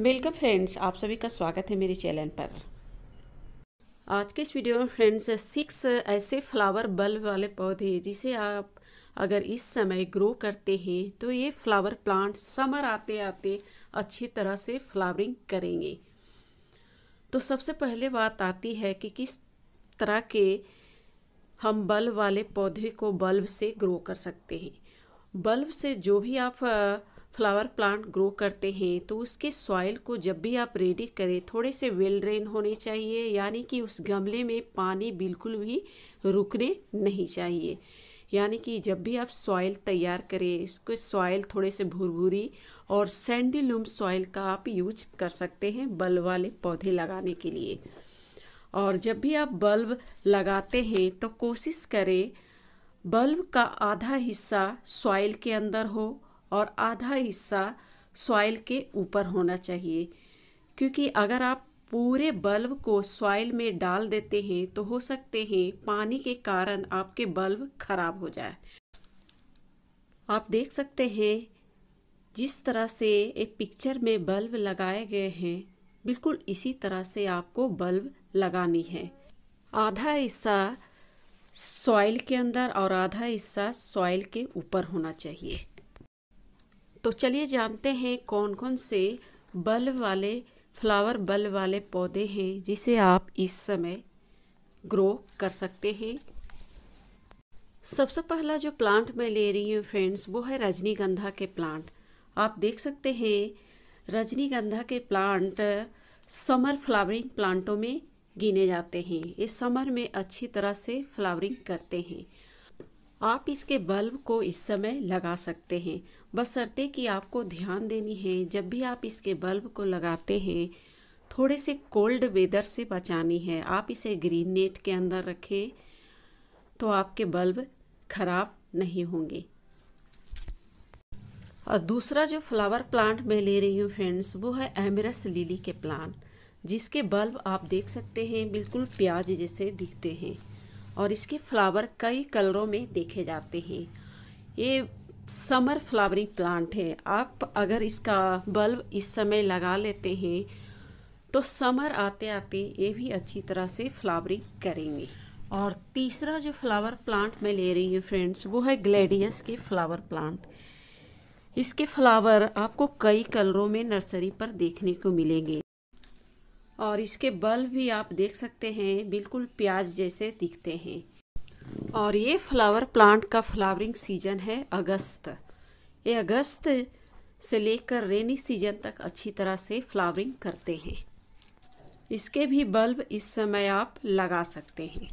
welcome friends आप सभी का स्वागत है मेरे चैनल पर आज के इस वीडियो में फ्रेंड्स सिक्स ऐसे फ्लावर बल्ब वाले पौधे जिसे आप अगर इस समय ग्रो करते हैं तो ये फ्लावर प्लांट समर आते आते अच्छी तरह से फ्लावरिंग करेंगे तो सबसे पहले बात आती है कि किस तरह के हम बल्ब वाले पौधे को बल्ब से ग्रो कर सकते हैं बल्ब से जो भी आप फ्लावर प्लांट ग्रो करते हैं तो उसके सॉइल को जब भी आप रेडी करें थोड़े से वेल ड्रेन होने चाहिए यानी कि उस गमले में पानी बिल्कुल भी रुकने नहीं चाहिए यानी कि जब भी आप सॉइल तैयार करें इसको सॉइल थोड़े से भुरभुरी और सैंडी लूम सॉइल का आप यूज कर सकते हैं बल्ब वाले पौधे लगाने के लिए और जब भी आप बल्ब लगाते हैं तो कोशिश करें बल्ब का आधा हिस्सा सॉइल के अंदर हो और आधा हिस्सा सॉइल के ऊपर होना चाहिए क्योंकि अगर आप पूरे बल्ब को सॉइल में डाल देते हैं तो हो सकते हैं पानी के कारण आपके बल्ब खराब हो जाए आप देख सकते हैं जिस तरह से एक पिक्चर में बल्ब लगाए गए हैं बिल्कुल इसी तरह से आपको बल्ब लगानी है आधा हिस्सा सॉइल के अंदर और आधा हिस्सा सॉइल के ऊपर होना चाहिए तो चलिए जानते हैं कौन कौन से बल वाले फ्लावर बल वाले पौधे हैं जिसे आप इस समय ग्रो कर सकते हैं सबसे पहला जो प्लांट मैं ले रही हूँ फ्रेंड्स वो है रजनीगंधा के प्लांट आप देख सकते हैं रजनीगंधा के प्लांट समर फ्लावरिंग प्लांटों में गिने जाते हैं ये समर में अच्छी तरह से फ्लावरिंग करते हैं आप इसके बल्ब को इस समय लगा सकते हैं बशर्ते कि आपको ध्यान देनी है जब भी आप इसके बल्ब को लगाते हैं थोड़े से कोल्ड वेदर से बचानी है आप इसे ग्रीन नेट के अंदर रखें तो आपके बल्ब खराब नहीं होंगे और दूसरा जो फ्लावर प्लांट मैं ले रही हूँ फ्रेंड्स वो है एमरस लिली के प्लांट जिसके बल्ब आप देख सकते हैं बिल्कुल प्याज जैसे दिखते हैं और इसके फ्लावर कई कलरों में देखे जाते हैं ये समर फ्लावरिंग प्लांट है आप अगर इसका बल्ब इस समय लगा लेते हैं तो समर आते आते ये भी अच्छी तरह से फ्लावरिंग करेंगे और तीसरा जो फ्लावर प्लांट मैं ले रही हूँ फ्रेंड्स वो है ग्लेडियस के फ्लावर प्लांट इसके फ्लावर आपको कई कलरों में नर्सरी पर देखने को मिलेंगे और इसके बल्ब भी आप देख सकते हैं बिल्कुल प्याज जैसे दिखते हैं और ये फ्लावर प्लांट का फ्लावरिंग सीजन है अगस्त ये अगस्त से लेकर रेनी सीजन तक अच्छी तरह से फ्लावरिंग करते हैं इसके भी बल्ब इस समय आप लगा सकते हैं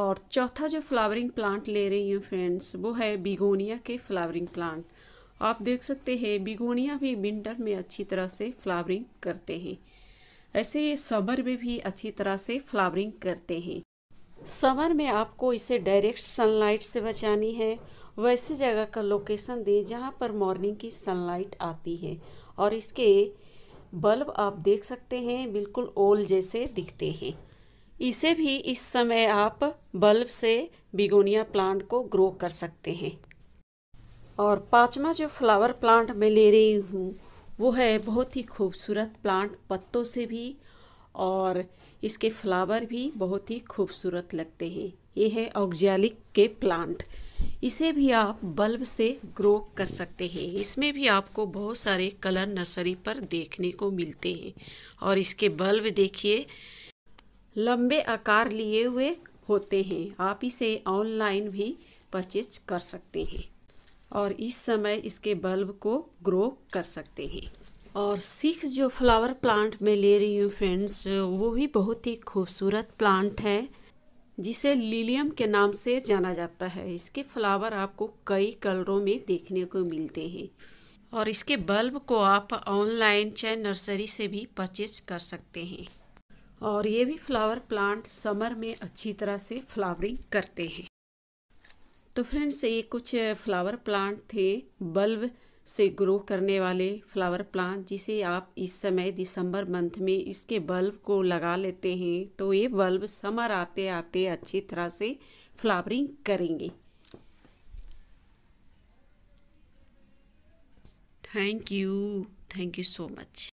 और चौथा जो फ्लावरिंग प्लांट ले रही हूँ फ्रेंड्स वो है बिगोनिया के फ्लावरिंग प्लांट आप देख सकते हैं बिगोनिया भी विंटर में अच्छी तरह से फ्लावरिंग करते हैं ऐसे ये समर में भी अच्छी तरह से फ्लावरिंग करते हैं समर में आपको इसे डायरेक्ट सनलाइट से बचानी है वैसे जगह का लोकेशन दें जहाँ पर मॉर्निंग की सनलाइट आती है और इसके बल्ब आप देख सकते हैं बिल्कुल ओल जैसे दिखते हैं इसे भी इस समय आप बल्ब से बिगोनिया प्लांट को ग्रो कर सकते हैं और पाँचवा जो फ्लावर प्लांट मैं ले रही हूँ वो है बहुत ही खूबसूरत प्लांट पत्तों से भी और इसके फ्लावर भी बहुत ही खूबसूरत लगते हैं ये है ऑक्जैलिक के प्लांट इसे भी आप बल्ब से ग्रो कर सकते हैं इसमें भी आपको बहुत सारे कलर नर्सरी पर देखने को मिलते हैं और इसके बल्ब देखिए लंबे आकार लिए हुए होते हैं आप इसे ऑनलाइन भी परचेज कर सकते हैं और इस समय इसके बल्ब को ग्रो कर सकते हैं और सिक्स जो फ्लावर प्लांट मैं ले रही हूँ फ्रेंड्स वो भी बहुत ही खूबसूरत प्लांट है जिसे लिलियम के नाम से जाना जाता है इसके फ्लावर आपको कई कलरों में देखने को मिलते हैं और इसके बल्ब को आप ऑनलाइन चाहे नर्सरी से भी परचेज कर सकते हैं और ये भी फ्लावर प्लांट समर में अच्छी तरह से फ्लावरिंग करते हैं तो फ्रेंड्स ये कुछ फ्लावर प्लांट थे बल्ब से ग्रो करने वाले फ्लावर प्लांट जिसे आप इस समय दिसंबर मंथ में इसके बल्ब को लगा लेते हैं तो ये बल्ब समर आते आते अच्छी तरह से फ्लावरिंग करेंगे thank you thank you so much